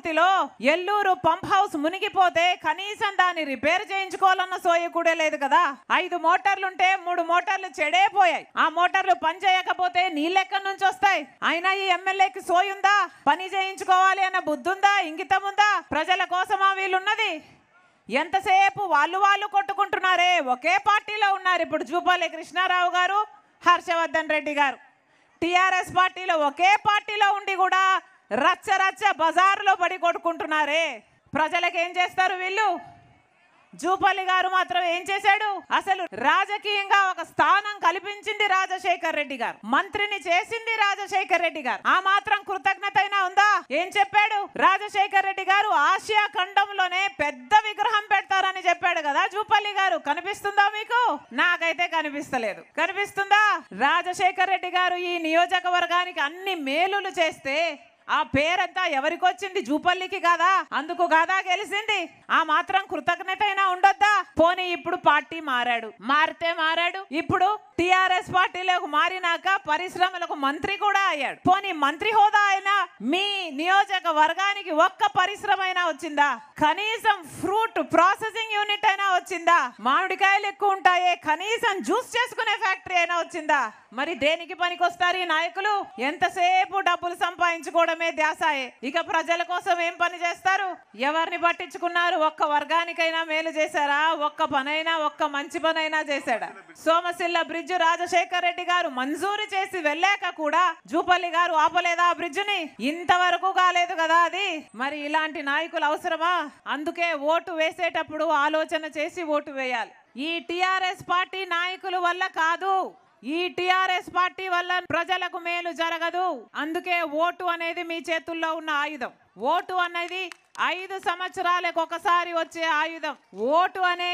పూర్తిలో Yellur pump house మునిగిపోతే కనీసం దాన్ని రిపేర్ చేయించుకోవాలన్న సోయ కూడా లేదు కదా ఐదు మోటార్లుంటే మూడు మోటార్లు చెడే పోయాయి ఆ మోటార్లు పని చేయకపోతే నీళ్ళెక్కడి నుంచి వస్తాయి అయినా ఈ ఎమ్మెల్యేకి సోయుందా పని చేయించుకోవాలి అన్న బుద్ధుందా ఇంగితం ఉందా ప్రజల కోసమా వీలున్నది ఎంతసేపు వాళ్ళు వాళ్ళు కొట్టుకుంటున్నారే ఒకే పార్టీలో ఉన్నారు ఇప్పుడు జూపాలి కృష్ణారావు గారు హర్షవర్ధన్ రెడ్డి గారు టీఆర్ఎస్ పార్టీలో ఒకే పార్టీలో ఉండి కూడా రచ్చ రచ్చ బజార్లో పడి కొడుకుంటున్నారే ప్రజలకు ఏం చేస్తారు వీళ్ళు జూపల్లి గారు మాత్రం ఏం చేశాడు అసలు రాజకీయంగా ఒక స్థానం కల్పించింది రాజశేఖర్ రెడ్డి గారు మంత్రిని చేసింది రాజశేఖర్ రెడ్డి గారు ఆ మాత్రం కృతజ్ఞత ఉందా ఏం చెప్పాడు రాజశేఖర్ రెడ్డి గారు ఆసియా ఖండంలోనే పెద్ద విగ్రహం పెడతారని చెప్పాడు కదా జూపల్లి గారు కనిపిస్తుందా మీకు నాకైతే కనిపిస్తలేదు కనిపిస్తుందా రాజశేఖర్ రెడ్డి గారు ఈ నియోజకవర్గానికి అన్ని మేలులు చేస్తే ఆ పేరంతా ఎవరికి వచ్చింది జూపల్లికి కాదా అందుకు కాదా గెలిసింది ఆ మాత్రం కృతజ్ఞత అయినా ఉండొద్దా పోనీ ఇప్పుడు పార్టీ మారాడు మారితే మారాడు ఇప్పుడు టిఆర్ఎస్ పార్టీలోకి మారినాక పరిశ్రమలకు మంత్రి కూడా అయ్యాడు పోనీ మంత్రి హోదా అయినా మీ నియోజకవర్గానికి ఒక్క పరిశ్రమ అయినా వచ్చిందా కనీసం ఫ్రూట్ ప్రాసెసింగ్ వచ్చిందా మామిడికాయలు ఎక్కువ ఉంటాయే కనీసం జ్యూస్ చేసుకునే ఫ్యాక్టరీ అయినా వచ్చిందా మరి దేనికి వస్తారు ఈ నాయకులు ఎంతసేపు డబ్బులు సంపాదించుకోవడమే ధ్యాసాయే ఇక ప్రజల కోసం ఏం పని చేస్తారు ఎవరిని పట్టించుకున్నారు ఒక్క వర్గానికైనా మేలు చేశారా ఒక్క పనైనా ఒక్క మంచి పనైనా చేశాడా సోమశిల్ల బ్రిడ్జ్ రాజశేఖర్ రెడ్డి గారు మంజూరు చేసి వెళ్ళాక కూడా జూపల్లి గారు ఆపలేదా ఆ బ్రిడ్జ్ ని ఇంతవరకు కాలేదు కదా అది మరి ఇలాంటి నాయకులు అవసరమా అందుకే ఓటు వేసేటప్పుడు ఆలోచన చేసి చేసి ఓటు వేయాలి ఈ టిఆర్ఎస్ పార్టీ నాయకుల వల్ల కాదు ఈ టిఆర్ఎస్ పార్టీ వల్ల ప్రజలకు మేలు జరగదు అందుకే ఓటు అనేది మీ చేతుల్లో ఉన్న ఆయుధం ఓటు అనేది ఐదు సంవత్సరాలకు ఒకసారి వచ్చే ఆయుధం ఓటు అనే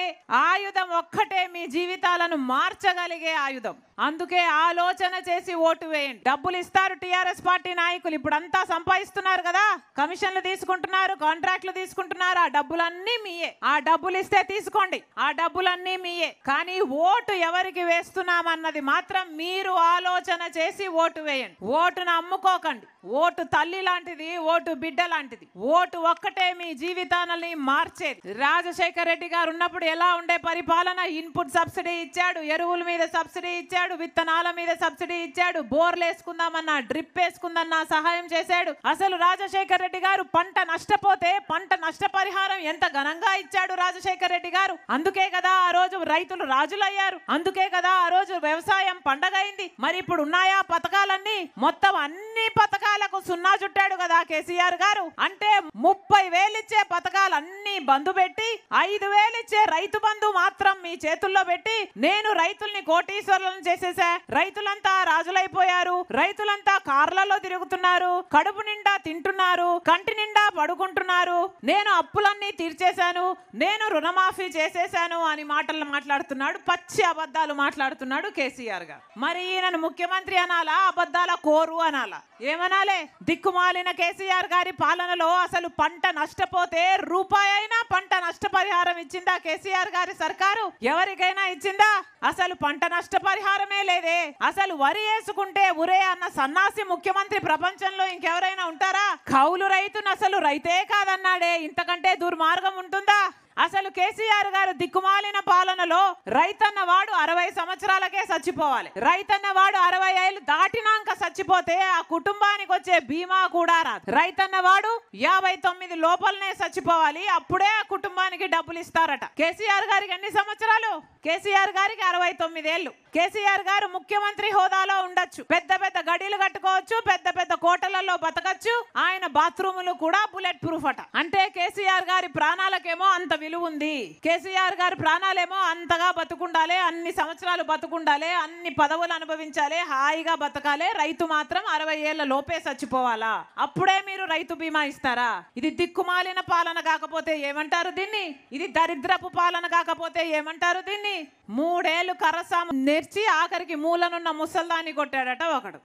ఆయుధం ఒక్కటే మీ జీవితాలను మార్చగలిగే ఆయుధం అందుకే ఆలోచన చేసి ఓటు వేయండి డబ్బులు ఇస్తారు టీఆర్ఎస్ పార్టీ నాయకులు ఇప్పుడు అంతా సంపాదిస్తున్నారు కదా కమిషన్లు తీసుకుంటున్నారు కాంట్రాక్ట్లు తీసుకుంటున్నారు ఆ డబ్బులన్నీ మీయే ఆ డబ్బులు ఇస్తే తీసుకోండి ఆ డబ్బులన్నీ మీయే కానీ ఓటు ఎవరికి వేస్తున్నామన్నది మాత్రం మీరు ఆలోచన చేసి ఓటు వేయండి ఓటును అమ్ముకోకండి ఓటు తల్లి లాంటిది ఓటు బిడ్డ లాంటిది ఓటు ఒక్కటే మీ జీవితాలని మార్చేది రాజశేఖర్ రెడ్డి గారు ఉన్నప్పుడు ఎలా ఉండే పరిపాలన ఇన్పుట్ సబ్సిడీ ఇచ్చాడు ఎరువుల మీద సబ్సిడీ ఇచ్చాడు విత్తనాల మీద సబ్సిడీ ఇచ్చాడు బోర్లు వేసుకుందామన్నా డ్రిప్ వేసుకుందన్నా సహాయం చేశాడు అసలు రాజశేఖర్ రెడ్డి గారు పంట నష్టపోతే పంట నష్టపరిహారం ఎంత ఘనంగా ఇచ్చాడు రాజశేఖర్ రెడ్డి గారు అందుకే కదా ఆ రోజు రైతులు రాజులయ్యారు అందుకే కదా ఆ రోజు వ్యవసాయం పండగైంది మరి ఇప్పుడు ఉన్నాయా పథకాలన్నీ మొత్తం అన్ని పథకాలకు సున్నా చుట్టాడు కదా కేసీఆర్ గారు ఇచ్చారు అంటే ముప్పై వేలు ఇచ్చే పథకాలు అన్ని బంధు పెట్టి ఐదు వేలు ఇచ్చే రైతు బంధు మాత్రం మీ చేతుల్లో పెట్టి నేను రైతుల్ని కోటీశ్వరులను చేసేసా రైతులంతా రాజులైపోయారు రైతులంతా కార్లలో తిరుగుతున్నారు కడుపు నిండా తింటున్నారు కంటి నిండా పడుకుంటున్నారు నేను అప్పులన్నీ తీర్చేశాను నేను రుణమాఫీ చేసేశాను అని మాటలు మాట్లాడుతున్నాడు పచ్చి అబద్ధాలు మాట్లాడుతున్నాడు కేసీఆర్ గారు మరి ఈయనను ముఖ్యమంత్రి అనాలా అబద్ధాల కోరు అనాలా ఏమనాలే దిక్కుమాలిన కేసీఆర్ గారి పాలనలో అసలు పంట నష్టపోతే రూపాయి అయినా పంట నష్టపరిహారం ఇచ్చిందా కేసీఆర్ గారి సర్కారు ఎవరికైనా ఇచ్చిందా అసలు పంట నష్టపరిహారమే లేదే అసలు వరి వేసుకుంటే ఉరే అన్న సన్నాసి ముఖ్యమంత్రి ప్రపంచంలో ఇంకెవరైనా ఉంటారా కౌలు రైతును అసలు రైతే కాదన్నాడే ఇంతకంటే దుర్మార్గం ఉంటుందా అసలు కేసీఆర్ గారు దిక్కుమాలిన పాలనలో రైతన్న వాడు అరవై సంవత్సరాలకే చచ్చిపోవాలి రైతన్న వాడు అరవై ఏళ్ళు దాటినాక చచ్చిపోతే ఆ కుటుంబానికి వచ్చే బీమా కూడా రాదు రైతన్న వాడు యాభై తొమ్మిది లోపలనే చచ్చిపోవాలి అప్పుడే ఆ కుటుంబానికి డబ్బులు ఇస్తారట కేసీఆర్ గారికి ఎన్ని సంవత్సరాలు కేసీఆర్ గారికి అరవై తొమ్మిది ఏళ్ళు కేసీఆర్ గారు ముఖ్యమంత్రి హోదాలో ఉండొచ్చు పెద్ద పెద్ద గడిలు కట్టుకోవచ్చు పెద్ద పెద్ద కోటలలో బతకచ్చు ఆయన బాత్రూములు కూడా బుల్లెట్ ప్రూఫ్ అట అంటే కేసీఆర్ గారి ప్రాణాలకేమో అంత విలువ ఉంది కేసీఆర్ గారి ప్రాణాలేమో అంతగా బతుకుండాలి అన్ని సంవత్సరాలు బతుకుండాలి అన్ని పదవులు అనుభవించాలి హాయిగా బతకాలి రైతు మాత్రం అరవై ఏళ్ల లోపే చచ్చిపోవాలా అప్పుడే మీరు రైతు బీమా ఇస్తారా ఇది దిక్కుమాలిన పాలన కాకపోతే ఏమంటారు దీన్ని ఇది దరిద్రపు పాలన కాకపోతే ఏమంటారు దీన్ని మూడేళ్లు కరసాము నేర్చి ఆఖరికి మూలనున్న ముసల్దాన్ని కొట్టాడట ఒకడు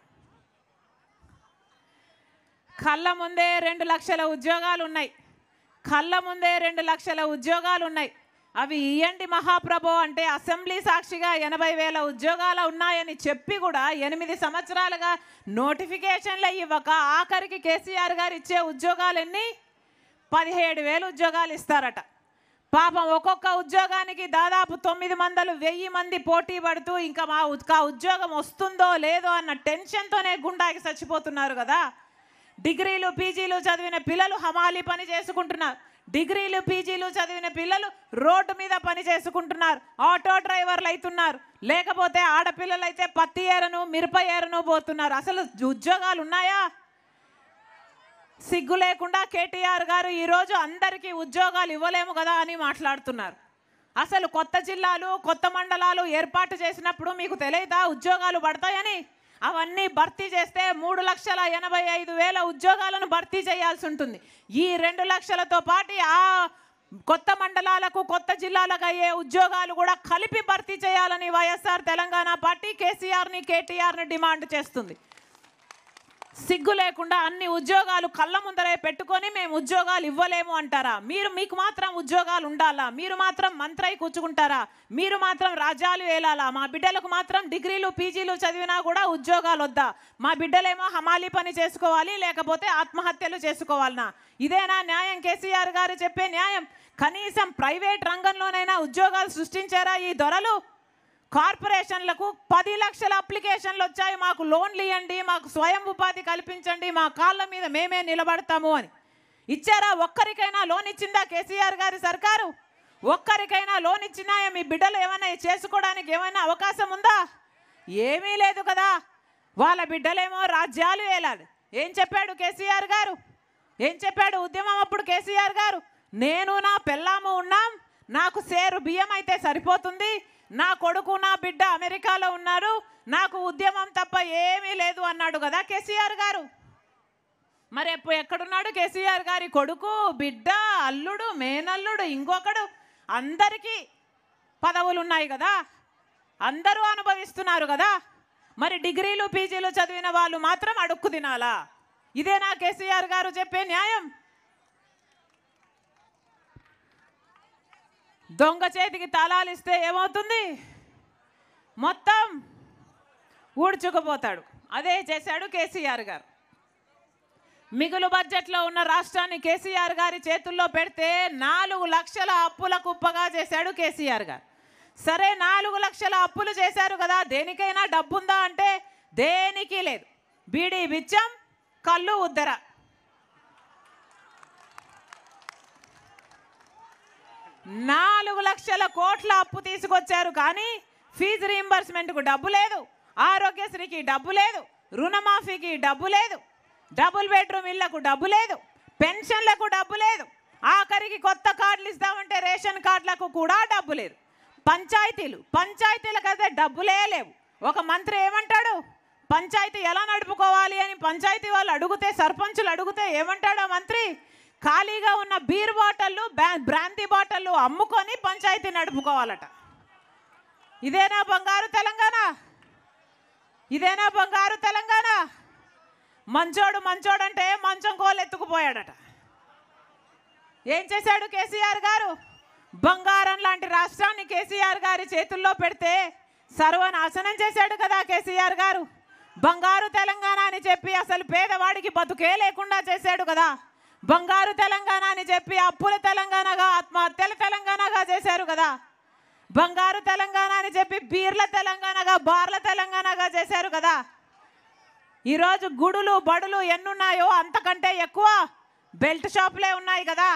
కళ్ళ ముందే రెండు లక్షల ఉద్యోగాలు ఉన్నాయి కళ్ళ ముందే రెండు లక్షల ఉద్యోగాలు ఉన్నాయి అవి ఇయ్యండి మహాప్రభో అంటే అసెంబ్లీ సాక్షిగా ఎనభై వేల ఉద్యోగాలు ఉన్నాయని చెప్పి కూడా ఎనిమిది సంవత్సరాలుగా నోటిఫికేషన్లు ఇవ్వక ఆఖరికి కేసీఆర్ గారు ఇచ్చే ఉద్యోగాలన్నీ పదిహేడు వేలు ఉద్యోగాలు ఇస్తారట పాపం ఒక్కొక్క ఉద్యోగానికి దాదాపు తొమ్మిది మందలు వెయ్యి మంది పోటీ పడుతూ ఇంకా మా ఉద్యోగం వస్తుందో లేదో అన్న టెన్షన్తోనే గుండాకి చచ్చిపోతున్నారు కదా డిగ్రీలు పీజీలు చదివిన పిల్లలు హమాలి పని చేసుకుంటున్నారు డిగ్రీలు పీజీలు చదివిన పిల్లలు రోడ్డు మీద పని చేసుకుంటున్నారు ఆటో డ్రైవర్లు అవుతున్నారు లేకపోతే ఆడపిల్లలు అయితే పత్తి ఏరను మిరప ఏరను పోతున్నారు అసలు ఉద్యోగాలు ఉన్నాయా సిగ్గు లేకుండా కేటీఆర్ గారు ఈరోజు అందరికీ ఉద్యోగాలు ఇవ్వలేము కదా అని మాట్లాడుతున్నారు అసలు కొత్త జిల్లాలు కొత్త మండలాలు ఏర్పాటు చేసినప్పుడు మీకు తెలియదా ఉద్యోగాలు పడతాయని అవన్నీ భర్తీ చేస్తే మూడు లక్షల ఎనభై ఐదు వేల ఉద్యోగాలను భర్తీ చేయాల్సి ఉంటుంది ఈ రెండు లక్షలతో పాటు ఆ కొత్త మండలాలకు కొత్త జిల్లాలకు అయ్యే ఉద్యోగాలు కూడా కలిపి భర్తీ చేయాలని వైఎస్ఆర్ తెలంగాణ పార్టీ కేసీఆర్ని కేటీఆర్ని డిమాండ్ చేస్తుంది సిగ్గు లేకుండా అన్ని ఉద్యోగాలు కళ్ళ ముందరే పెట్టుకొని మేము ఉద్యోగాలు ఇవ్వలేము అంటారా మీరు మీకు మాత్రం ఉద్యోగాలు ఉండాలా మీరు మాత్రం మంత్రై కూర్చుకుంటారా మీరు మాత్రం రాజ్యాలు వేలాలా మా బిడ్డలకు మాత్రం డిగ్రీలు పీజీలు చదివినా కూడా ఉద్యోగాలు వద్దా మా బిడ్డలేమో హమాలి పని చేసుకోవాలి లేకపోతే ఆత్మహత్యలు చేసుకోవాలనా ఇదేనా న్యాయం కేసీఆర్ గారు చెప్పే న్యాయం కనీసం ప్రైవేట్ రంగంలోనైనా ఉద్యోగాలు సృష్టించారా ఈ దొరలు కార్పొరేషన్లకు పది లక్షల అప్లికేషన్లు వచ్చాయి మాకు లోన్లు ఇవ్వండి మాకు స్వయం ఉపాధి కల్పించండి మా కాళ్ళ మీద మేమే నిలబడతాము అని ఇచ్చారా ఒక్కరికైనా లోన్ ఇచ్చిందా కేసీఆర్ గారి సర్కారు ఒక్కరికైనా లోన్ ఇచ్చినా మీ బిడ్డలు ఏమైనా చేసుకోవడానికి ఏమైనా అవకాశం ఉందా ఏమీ లేదు కదా వాళ్ళ బిడ్డలేమో రాజ్యాలు వేలాలి ఏం చెప్పాడు కేసీఆర్ గారు ఏం చెప్పాడు ఉద్యమం అప్పుడు కేసీఆర్ గారు నేను నా పెళ్ళాము ఉన్నాం నాకు సేరు బియ్యం అయితే సరిపోతుంది నా కొడుకు నా బిడ్డ అమెరికాలో ఉన్నారు నాకు ఉద్యమం తప్ప ఏమీ లేదు అన్నాడు కదా కేసీఆర్ గారు మరి ఎప్పుడు ఎక్కడున్నాడు కేసీఆర్ గారి కొడుకు బిడ్డ అల్లుడు మేనల్లుడు ఇంకొకడు అందరికీ పదవులు ఉన్నాయి కదా అందరూ అనుభవిస్తున్నారు కదా మరి డిగ్రీలు పీజీలు చదివిన వాళ్ళు మాత్రం అడుక్కు తినాలా ఇదే నా కేసీఆర్ గారు చెప్పే న్యాయం దొంగ చేతికి తలాలు ఇస్తే ఏమవుతుంది మొత్తం ఊడ్చుకుపోతాడు అదే చేశాడు కేసీఆర్ గారు మిగులు బడ్జెట్లో ఉన్న రాష్ట్రాన్ని కేసీఆర్ గారి చేతుల్లో పెడితే నాలుగు లక్షల అప్పుల కుప్పగా చేశాడు కేసీఆర్ గారు సరే నాలుగు లక్షల అప్పులు చేశారు కదా దేనికైనా డబ్బుందా అంటే దేనికి లేదు బీడీ బిచ్చం కళ్ళు ఉద్దర నాలుగు లక్షల కోట్ల అప్పు తీసుకొచ్చారు కానీ ఫీజు రీంబర్స్మెంట్కు డబ్బు లేదు ఆరోగ్యశ్రీకి డబ్బు లేదు రుణమాఫీకి డబ్బు లేదు డబుల్ బెడ్రూమ్ ఇళ్లకు డబ్బు లేదు పెన్షన్లకు డబ్బు లేదు ఆఖరికి కొత్త కార్డులు ఇస్తామంటే రేషన్ కార్డులకు కూడా డబ్బు లేదు పంచాయతీలు పంచాయతీలకు అయితే డబ్బులే లేవు ఒక మంత్రి ఏమంటాడు పంచాయతీ ఎలా నడుపుకోవాలి అని పంచాయతీ వాళ్ళు అడిగితే సర్పంచులు అడిగితే ఏమంటాడు ఆ మంత్రి ఖాళీగా ఉన్న బీర్ బాటళ్ళు బ్రాంతి బాటళ్ళు అమ్ముకొని పంచాయతీ నడుపుకోవాలట ఇదేనా బంగారు తెలంగాణ ఇదేనా బంగారు తెలంగాణ మంచోడు మంచోడంటే మంచం కోలెత్తుకుపోయాడట ఏం చేశాడు కేసీఆర్ గారు బంగారం లాంటి రాష్ట్రాన్ని కేసీఆర్ గారి చేతుల్లో పెడితే సర్వనాశనం చేశాడు కదా కేసీఆర్ గారు బంగారు తెలంగాణ అని చెప్పి అసలు పేదవాడికి బతుకే లేకుండా చేశాడు కదా బంగారు తెలంగాణ అని చెప్పి అప్పుల తెలంగాణగా ఆత్మహత్యల తెలంగాణగా చేశారు కదా బంగారు తెలంగాణ అని చెప్పి బీర్ల తెలంగాణగా బార్ల తెలంగాణగా చేశారు కదా ఈరోజు గుడులు బడులు ఎన్నున్నాయో అంతకంటే ఎక్కువ బెల్ట్ షాపులే ఉన్నాయి కదా